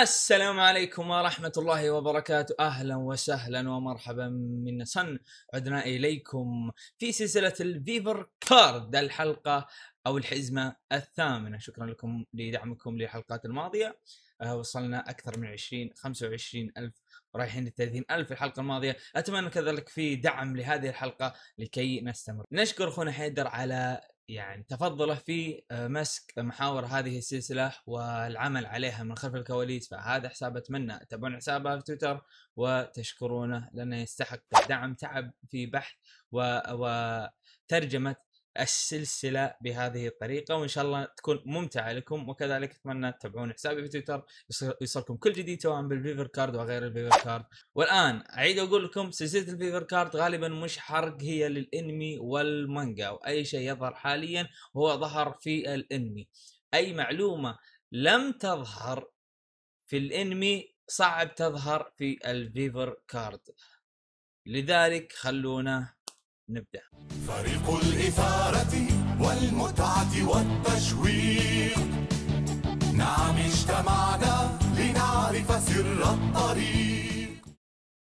السلام عليكم ورحمة الله وبركاته أهلا وسهلا ومرحبا من سن عدنا إليكم في سلسلة الفيفر كارد الحلقة أو الحزمة الثامنة شكرا لكم لدعمكم للحلقات الماضية آه، وصلنا أكثر من 20 25 ألف رايحين ل 30 ألف الحلقة الماضية أتمنى كذلك في دعم لهذه الحلقة لكي نستمر نشكر أخونا حيدر على يعني تفضله في آه، مسك محاور هذه السلسلة والعمل عليها من خلف الكواليس فهذا حساب أتمنى تابعون حسابه في تويتر وتشكرونه لأنه يستحق الدعم تعب في بحث و... وترجمة السلسله بهذه الطريقه وان شاء الله تكون ممتعه لكم وكذلك اتمنى تتابعون حسابي في تويتر يوصلكم كل جديد سواء بالفيفر كارد وغير الفيفر كارد والان اعيد اقول لكم سلسله الفيفر كارد غالبا مش حرق هي للانمي والمانجا واي شيء يظهر حاليا هو ظهر في الانمي اي معلومه لم تظهر في الانمي صعب تظهر في الفيفر كارد لذلك خلونا نبدأ فريق الإثارة والمتعة والتشويق نعم اجتمعنا لنعرف سر الطريق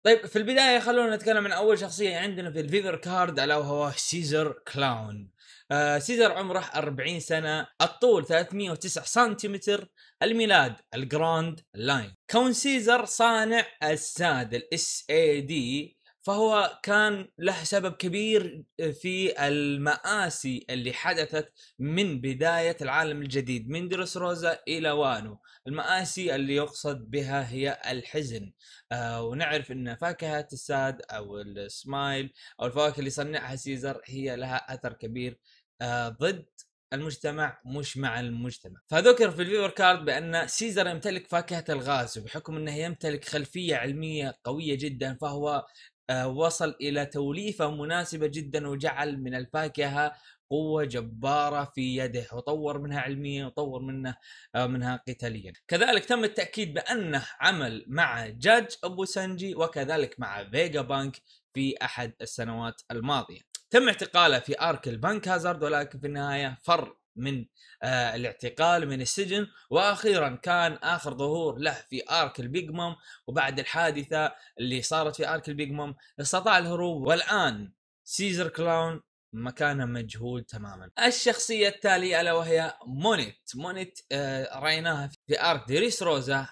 طيب في البداية خلونا نتكلم عن أول شخصية عندنا في الفيفر كارد ألا وهو سيزر كلاون آه سيزر عمره 40 سنة الطول 309 سنتيمتر الميلاد الجراند لاين كون سيزر صانع الساد الاس اي دي فهو كان له سبب كبير آه، في المآسي اللي حدثت من بداية العالم الجديد من درس روزا إلى وانو المآسي اللي يقصد بها هي الحزن آه ونعرف أن فاكهة الساد أو السمايل أو الفواكه اللي صنعها سيزر هي لها أثر كبير آه ضد المجتمع مش مع المجتمع فذكر في الفيور كارد بأن سيزر يمتلك فاكهة الغاز وبحكم أنه يمتلك خلفية علمية قوية جدا فهو آه، وصل إلى توليفة مناسبة جدا وجعل من الفاكهة قوة جبارة في يده وطور منها علميا وطور منه آه، منها قتاليا كذلك تم التأكيد بأنه عمل مع جاج أبو سنجي وكذلك مع فيجا بانك في أحد السنوات الماضية تم اعتقاله في ارك البنك هازارد ولكن في النهايه فر من آه، الاعتقال من السجن واخيرا كان اخر ظهور له في ارك البيج مام وبعد الحادثه اللي صارت في ارك البيج مام استطاع الهروب والان سيزر كلاون مكانه مجهول تماما الشخصيه التاليه الا وهي مونيت مونيت آه، رايناها في ارك ديريس روزا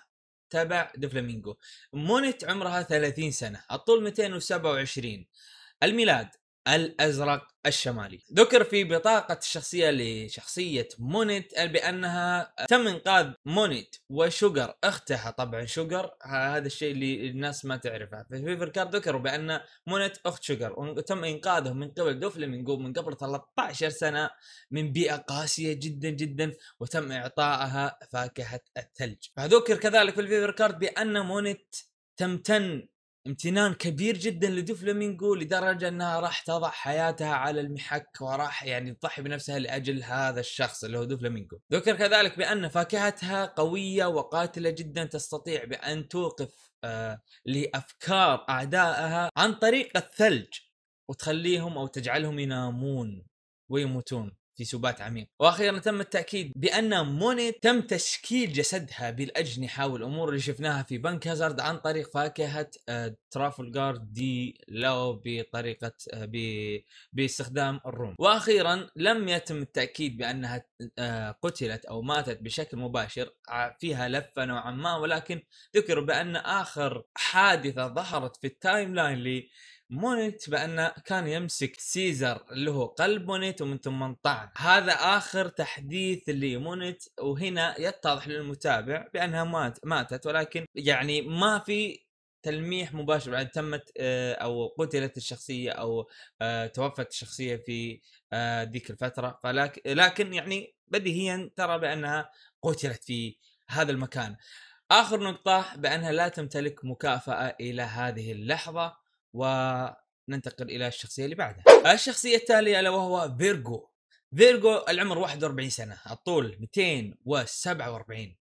تبع دفلامينجو مونيت عمرها 30 سنه الطول 227 الميلاد الازرق الشمالي. ذكر في بطاقه الشخصيه لشخصيه مونيت بانها تم انقاذ مونيت وشوجر اختها طبعا شوجر هذا الشيء اللي الناس ما تعرفه في فيركار ذكروا بان مونيت اخت شوجر وتم انقاذهم من قبل دوفلمينجو من قبل 13 سنه من بيئه قاسيه جدا جدا وتم اعطائها فاكهه الثلج. فذكر كذلك في الفيفر كارد بان مونيت تمتن امتنان كبير جدا لدوفلامينجو لدرجه انها راح تضع حياتها على المحك وراح يعني تضحي بنفسها لاجل هذا الشخص اللي هو دوفلامينجو. ذكر كذلك بان فاكهتها قويه وقاتله جدا تستطيع بان توقف آه لافكار اعدائها عن طريق الثلج وتخليهم او تجعلهم ينامون ويموتون. تيسوبات عميق واخيرا تم التاكيد بان موني تم تشكيل جسدها بالاجنحه والامور اللي شفناها في بنك هازارد عن طريق فاكهه آه، ترافلجار دي لو بطريقه آه، باستخدام الروم واخيرا لم يتم التاكيد بانها آه، قتلت او ماتت بشكل مباشر فيها لفه نوعا ما ولكن ذكر بان اخر حادثه ظهرت في التايم لاين مونيت بانه كان يمسك سيزر اللي هو قلب مونيت ومن ثم انطعن هذا اخر تحديث لمونيت وهنا يتضح للمتابع بانها مات ماتت ولكن يعني ما في تلميح مباشر بعد تمت آه، او قتلت الشخصيه او آه، توفت الشخصيه في آه، ذيك الفتره لكن يعني بديهيا ترى بانها قتلت في هذا المكان اخر نقطه بانها لا تمتلك مكافاه الى هذه اللحظه وننتقل الى الشخصيه اللي بعدها الشخصيه التاليه الا وهو فيرجو فيرجو العمر 41 سنه الطول 247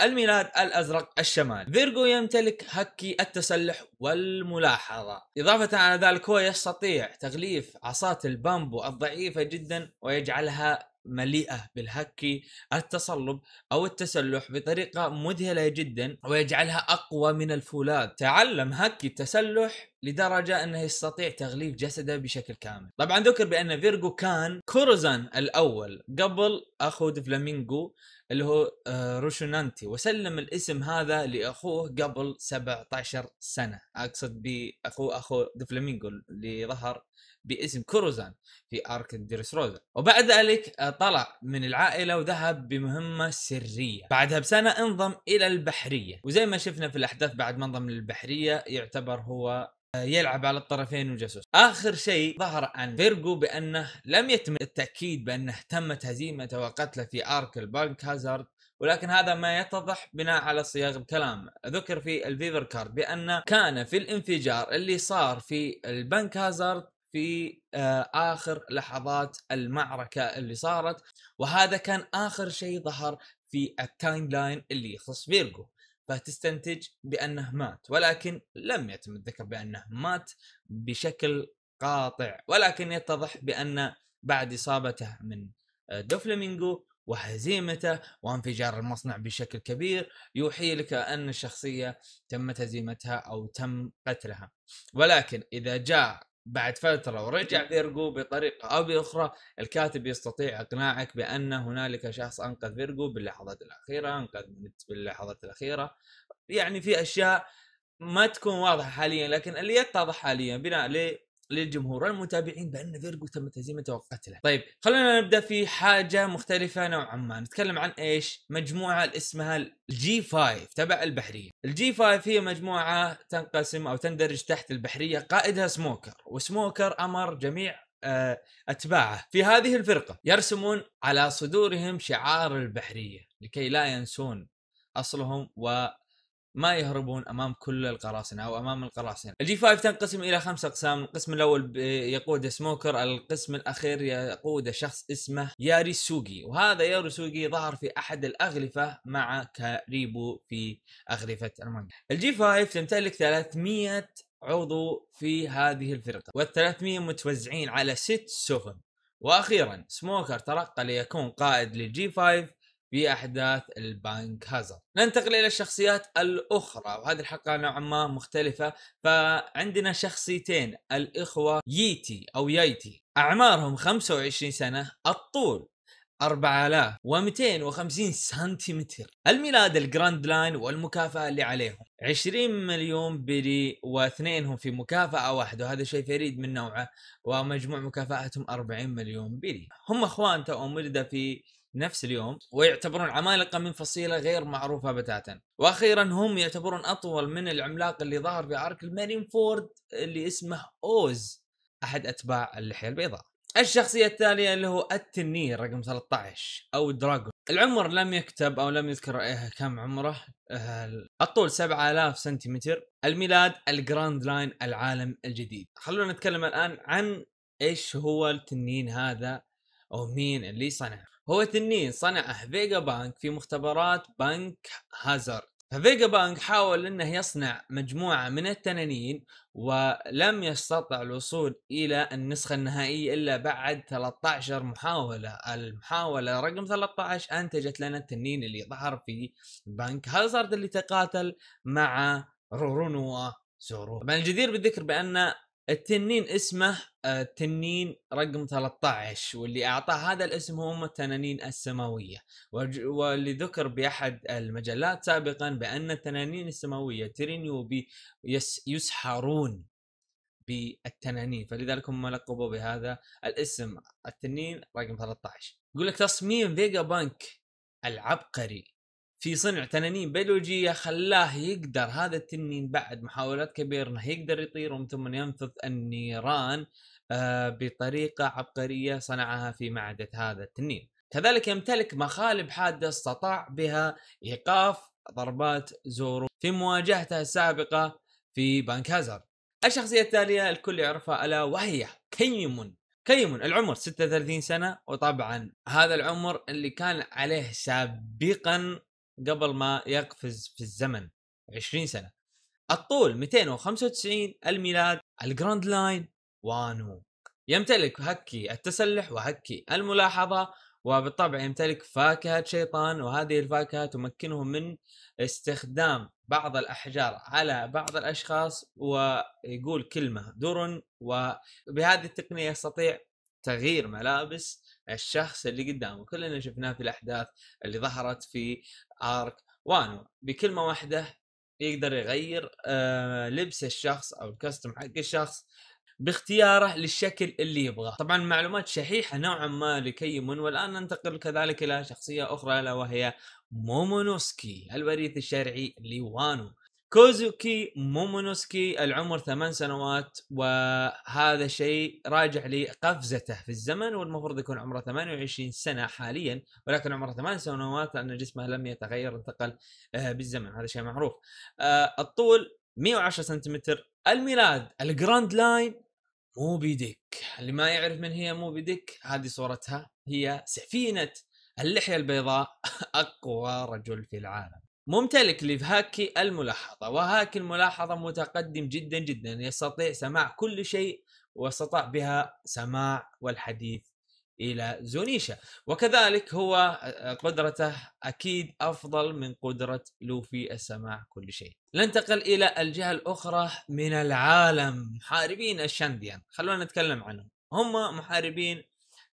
الميلاد الازرق الشمال فيرجو يمتلك هكي التسلح والملاحظه اضافه على ذلك هو يستطيع تغليف عصاه البامبو الضعيفه جدا ويجعلها مليئة بالهكي التصلب أو التسلح بطريقة مذهلة جدا ويجعلها أقوى من الفولاذ تعلم هكي التسلح لدرجة أنه يستطيع تغليف جسده بشكل كامل طبعا ذكر بأن فيرجو كان كورزان الأول قبل أخو فلامينجو اللي هو آه، روشونانتي وسلم الاسم هذا لأخوه قبل 17 سنة أقصد بأخو أخو دفلامينغو اللي ظهر باسم كروزان في ارك ديرس روزا وبعد ذلك آه، طلع من العائله وذهب بمهمه سريه بعدها بسنه انضم الى البحريه وزي ما شفنا في الاحداث بعد ما انضم للبحريه يعتبر هو آه، يلعب على الطرفين وجاسوس اخر شيء ظهر عن فيرجو بانه لم يتم التاكيد بانه تمت هزيمته وقتله في ارك البنك هازارد ولكن هذا ما يتضح بناء على صياغ الكلام ذكر في الفيفر كارد بأن كان في الانفجار اللي صار في البنك هازارد في آه، اخر لحظات المعركه اللي صارت وهذا كان اخر شيء ظهر في التايم لاين اللي يخص فيرجو فتستنتج بانه مات ولكن لم يتم الذكر بانه مات بشكل قاطع ولكن يتضح بان بعد اصابته من آه، دوفلامينجو وهزيمته وانفجار المصنع بشكل كبير يوحي لك ان الشخصيه تمت هزيمتها او تم قتلها ولكن اذا جاء بعد فتره ورجع إيه. فيرجو بطريقه او باخرى الكاتب يستطيع اقناعك بان هنالك شخص انقذ فيرجو باللحظات الاخيره انقذ باللحظات الاخيره يعني في اشياء ما تكون واضحه حاليا لكن اللي يتضح حاليا بناء للجمهور والمتابعين بان فيرجو تم تهزيمته وقتله. له. طيب خلونا نبدا في حاجه مختلفه نوعا ما، نتكلم عن ايش؟ مجموعه اسمها الجي 5 تبع البحريه. الجي 5 هي مجموعه تنقسم او تندرج تحت البحريه قائدها سموكر، وسموكر امر جميع آه، اتباعه في هذه الفرقه يرسمون على صدورهم شعار البحريه لكي لا ينسون اصلهم و ما يهربون امام كل القراصنه او امام القراصنه. الجي 5 تنقسم الى خمس اقسام، القسم الاول يقود سموكر، القسم الاخير يقود شخص اسمه ياريسوغي، وهذا ياريسوغي ظهر في احد الاغلفه مع كاريبو في اغلفه المانجا. الجي 5 تمتلك 300 عضو في هذه الفرقه، وال300 متوزعين على ست سفن. واخيرا سموكر ترقى ليكون قائد للجي 5 في احداث البانك هازر ننتقل إلى الشخصيات الأخرى وهذه الحلقة نوعا ما مختلفة فعندنا شخصيتين الإخوة ييتي أو يايتي أعمارهم 25 سنة الطول 4250 سنتيمتر الميلاد الجراند لاين والمكافأة اللي عليهم 20 مليون بلي واثنينهم في مكافأة واحدة وهذا شيء فريد من نوعه ومجموع مكافأتهم 40 مليون بلي هم اخوان توأم ولد في نفس اليوم ويعتبرون عمالقة من فصيلة غير معروفة بتاتا وأخيرا هم يعتبرون أطول من العملاق اللي ظهر في عرك المارين فورد اللي اسمه أوز أحد أتباع اللحية البيضاء الشخصية التالية اللي هو التنين رقم 13 أو دراجون العمر لم يكتب أو لم يذكر آه، كم عمره آه، الطول 7000 سنتيمتر الميلاد الجراند لاين العالم الجديد خلونا نتكلم الآن عن ايش هو التنين هذا او مين اللي صنعه هو تنين صنعه فيجا بانك في مختبرات بنك هازارد ففيجا بانك حاول انه يصنع مجموعة من التنانين ولم يستطع الوصول الى النسخة النهائية الا بعد 13 محاولة المحاولة رقم 13 انتجت لنا التنين اللي ظهر في بنك هازارد اللي تقاتل مع رورونوا زورو طبعا الجدير بالذكر بان التنين اسمه آه، التنين رقم 13 واللي اعطاه هذا الاسم هم التنانين السماويه واللي ذكر باحد المجلات سابقا بان التنانين السماويه ترينيوبي يسحرون بالتنانين فلذلك هم لقبوا بهذا الاسم التنين رقم 13 يقول لك تصميم فيجا بانك العبقري في صنع تنانين بيولوجيه خلاه يقدر هذا التنين بعد محاولات كبيره انه يقدر يطير ومن ثم ينفض النيران آه، بطريقه عبقريه صنعها في معده هذا التنين. كذلك يمتلك مخالب حاده استطاع بها ايقاف ضربات زورو في مواجهته السابقه في بانكازر. الشخصيه التاليه الكل يعرفها الا وهي كيمون كيمون العمر 36 سنه وطبعا هذا العمر اللي كان عليه سابقا قبل ما يقفز في الزمن 20 سنه الطول 295 الميلاد الجراند لاين وانو يمتلك هكي التسلح وهكي الملاحظه وبالطبع يمتلك فاكهة شيطان وهذه الفاكهة تمكنه من استخدام بعض الأحجار على بعض الأشخاص ويقول كلمة درن وبهذه التقنية يستطيع تغيير ملابس الشخص اللي قدامه كلنا شفناه في الاحداث اللي ظهرت في ارك وانو بكلمه واحده يقدر يغير آه، لبس الشخص او الكاستم حق الشخص باختياره للشكل اللي يبغاه طبعا معلومات شحيحه نوعا ما من والان ننتقل كذلك الى شخصيه اخرى الا وهي مومونوسكي الوريث الشرعي لوانو كوزوكي مومونوسكي العمر ثمان سنوات وهذا شيء راجع لقفزته في الزمن والمفروض يكون عمره 28 سنة حاليا ولكن عمره ثمان سنوات لأن جسمه لم يتغير انتقل آه، بالزمن هذا شيء معروف آه، الطول 110 سنتيمتر الميلاد الجراند لاين موبي بيدك اللي ما يعرف من هي موبي بيدك هذه صورتها هي سفينة اللحية البيضاء أقوى رجل في العالم ممتلك هاكي الملاحظة وهاكي الملاحظة متقدم جدا جدا يستطيع سماع كل شيء واستطاع بها سماع والحديث إلى زونيشا وكذلك هو آه، آه، قدرته أكيد أفضل من قدرة لوفي السماع كل شيء ننتقل إلى الجهة الأخرى من العالم محاربين الشانديان خلونا نتكلم عنهم هم محاربين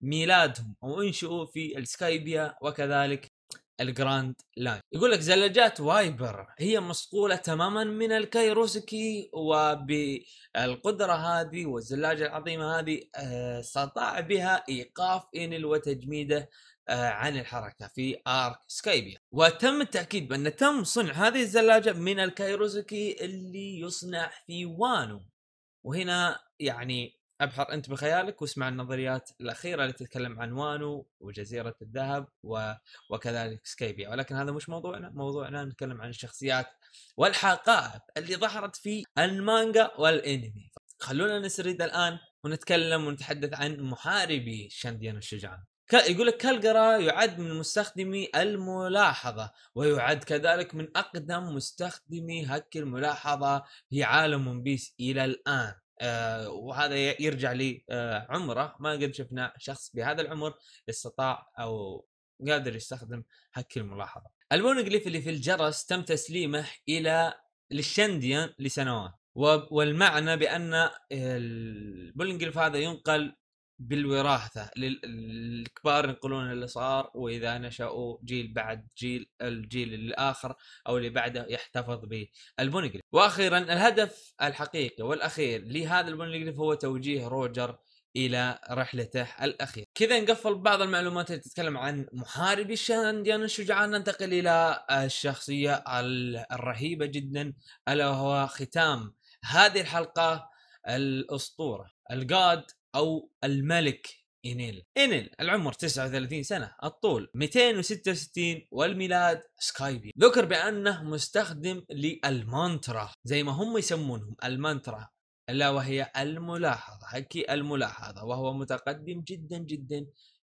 ميلادهم أو في السكايبيا وكذلك الجراند لاين يقول لك زلاجات وايبر هي مصقولة تماما من الكايروسكي وبالقدرة هذه والزلاجة العظيمة هذه استطاع آه، بها إيقاف إنل وتجميده آه، عن الحركة في آرك سكايبيا وتم التأكيد بأن تم صنع هذه الزلاجة من الكايروسكي اللي يصنع في وانو وهنا يعني ابحر انت بخيالك واسمع النظريات الاخيره اللي تتكلم عن وانو وجزيره الذهب و... وكذلك سكيبيا ولكن هذا مش موضوعنا موضوعنا نتكلم عن الشخصيات والحقائق اللي ظهرت في المانجا والانمي خلونا نسرد الان ونتكلم ونتحدث عن محاربي شانديان الشجعان يقول لك كالجرا يعد من مستخدمي الملاحظة ويعد كذلك من أقدم مستخدمي هك الملاحظة في عالم ون بيس إلى الآن آه، وهذا يرجع لعمره آه، ما قد شفنا شخص بهذا العمر استطاع او قادر يستخدم هك الملاحظه. المونوغليف اللي في الجرس تم تسليمه الى للشنديان لسنوات والمعنى بان البولنجليف هذا ينقل بالوراثه الكبار ينقلون صار واذا نشأوا جيل بعد جيل الجيل الاخر او اللي بعده يحتفظ به البونجليف واخيرا الهدف الحقيقي والاخير لهذا البونجليف هو توجيه روجر الى رحلته الاخيره. كذا نقفل بعض المعلومات اللي تتكلم عن محاربي الشانديان الشجعان ننتقل الى الشخصيه الرهيبه جدا الا وهو ختام هذه الحلقه الاسطوره الجاد او الملك إنيل إنيل العمر 39 سنة الطول 266 والميلاد سكايبي ذكر بأنه مستخدم للمانترا زي ما هم يسمونهم المانترا ألا وهي الملاحظة حكي الملاحظة وهو متقدم جدا جدا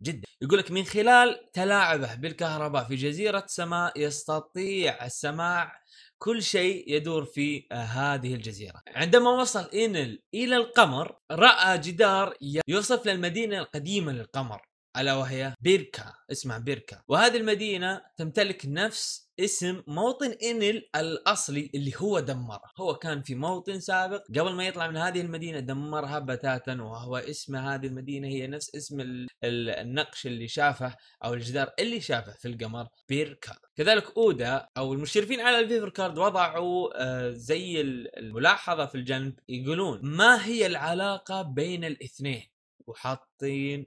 جدا يقول لك من خلال تلاعبه بالكهرباء في جزيرة سماء يستطيع السماع كل شيء يدور في آه، هذه الجزيرة عندما وصل إنل إلى القمر رأى جدار يوصف للمدينة القديمة للقمر الا وهي بيركا اسمها بيركا وهذه المدينه تمتلك نفس اسم موطن انل الاصلي اللي هو دمره هو كان في موطن سابق قبل ما يطلع من هذه المدينه دمرها بتاتا وهو اسم هذه المدينه هي نفس اسم النقش اللي شافه او الجدار اللي شافه في القمر بيركا كذلك اودا او المشرفين على الفيفر كارد وضعوا آه، زي الملاحظه في الجنب يقولون ما هي العلاقه بين الاثنين وحاطين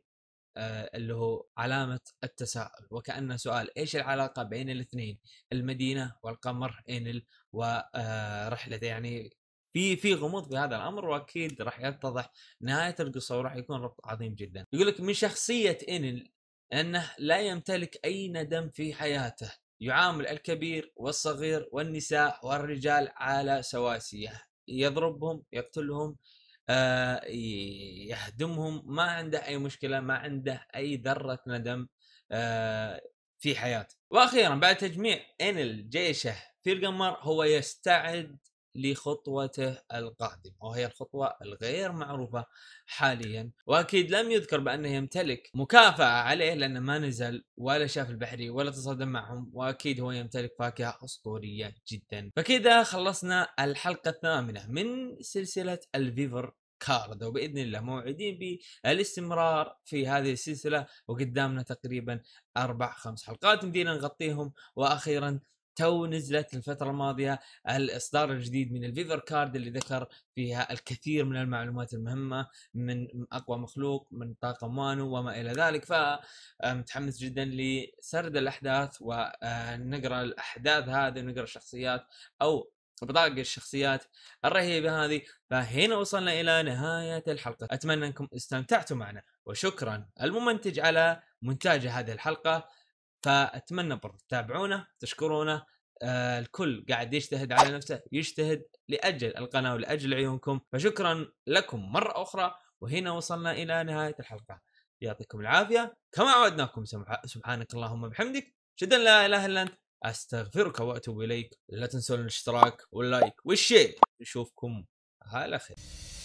آه، اللي هو علامة التساؤل وكأن سؤال إيش العلاقة بين الاثنين المدينة والقمر إنل ورحلته آه، يعني في في غموض في هذا الامر واكيد راح يتضح نهايه القصه وراح يكون ربط عظيم جدا. يقول لك من شخصيه انل انه لا يمتلك اي ندم في حياته، يعامل الكبير والصغير والنساء والرجال على سواسيه، يضربهم يقتلهم آه، يهدمهم ما عنده اي مشكله ما عنده اي ذره ندم آه، في حياته واخيرا بعد تجميع ان جيشه في القمر هو يستعد لخطوته القادمة وهي الخطوة الغير معروفة حاليا وأكيد لم يذكر بأنه يمتلك مكافأة عليه لأنه ما نزل ولا شاف البحري ولا تصادم معهم وأكيد هو يمتلك فاكهة أسطورية جدا فكذا خلصنا الحلقة الثامنة من سلسلة الفيفر كارد وباذن الله موعدين بالاستمرار في هذه السلسله وقدامنا تقريبا اربع خمس حلقات مدينا نغطيهم واخيرا تو نزلت الفتره الماضيه الاصدار الجديد من الفيفر كارد اللي ذكر فيها الكثير من المعلومات المهمه من اقوى مخلوق من طاقم وانو وما الى ذلك فمتحمس آه، جدا لسرد الاحداث ونقرا الاحداث هذه ونقرا الشخصيات او بطاقة الشخصيات الرهيبة هذه فهنا وصلنا إلى نهاية الحلقة أتمنى أنكم استمتعتوا معنا وشكرا الممنتج على مونتاج هذه الحلقة فاتمنى برضه تتابعونا تشكرونا آه الكل قاعد يجتهد على نفسه يجتهد لاجل القناه ولاجل عيونكم فشكرا لكم مره اخرى وهنا وصلنا الى نهايه الحلقه يعطيكم العافيه كما عودناكم سبحانك اللهم بحمدك جدا لا اله الا انت استغفرك واتوب اليك لا تنسون الاشتراك واللايك والشير نشوفكم على خير